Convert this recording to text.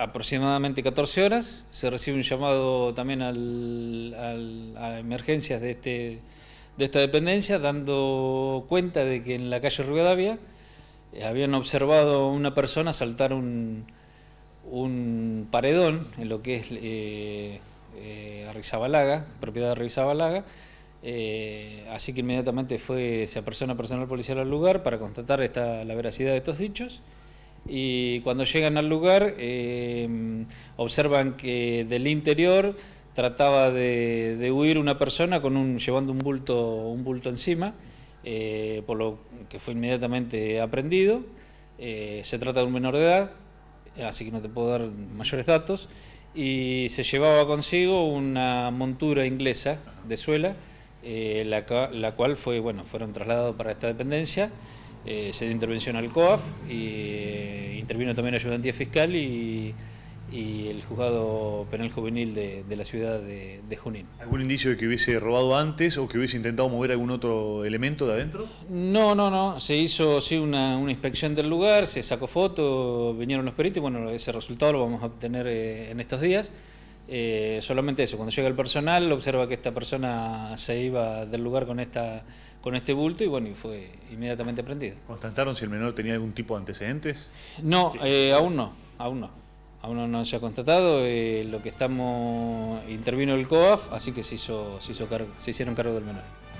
aproximadamente 14 horas, se recibe un llamado también a emergencias este, de, esta dependencia, dando cuenta de que en la calle Rivadavia eh, habían observado una persona saltar un, paredón en lo que es eh, eh propiedad de Rizabalaga. Eh, así que inmediatamente fue, se apersona personal policial al lugar para constatar la veracidad de estos dichos y cuando llegan al lugar eh, observan que del interior trataba de, huir una persona con un, llevando un bulto, un bulto encima, eh, por lo que fue inmediatamente aprendido. Eh, se trata de un menor de edad, así que no te puedo dar mayores datos. Y se llevaba consigo una montura inglesa de suela, la, cual fue, bueno, fueron trasladados para esta dependencia. se dio intervención al COAF y intervino también ayudantía fiscal y, el juzgado penal juvenil de, la ciudad de, Junín. ¿Algún indicio de que hubiese robado antes o que hubiese intentado mover algún otro elemento de adentro? No, no, no. Se hizo sí una, inspección del lugar, se sacó foto, vinieron los peritos bueno, ese resultado lo vamos a obtener eh, en estos días. Eh, solamente eso, cuando llega el personal observa que esta persona se iba del lugar con esta con este bulto y bueno, y fue inmediatamente prendido. ¿Constataron si el menor tenía algún tipo de antecedentes? No, eh, aún no, aún no. Aún no se ha constatado, eh, lo que estamos intervino el COAF, así que se se hizo se hicieron cargo del menor.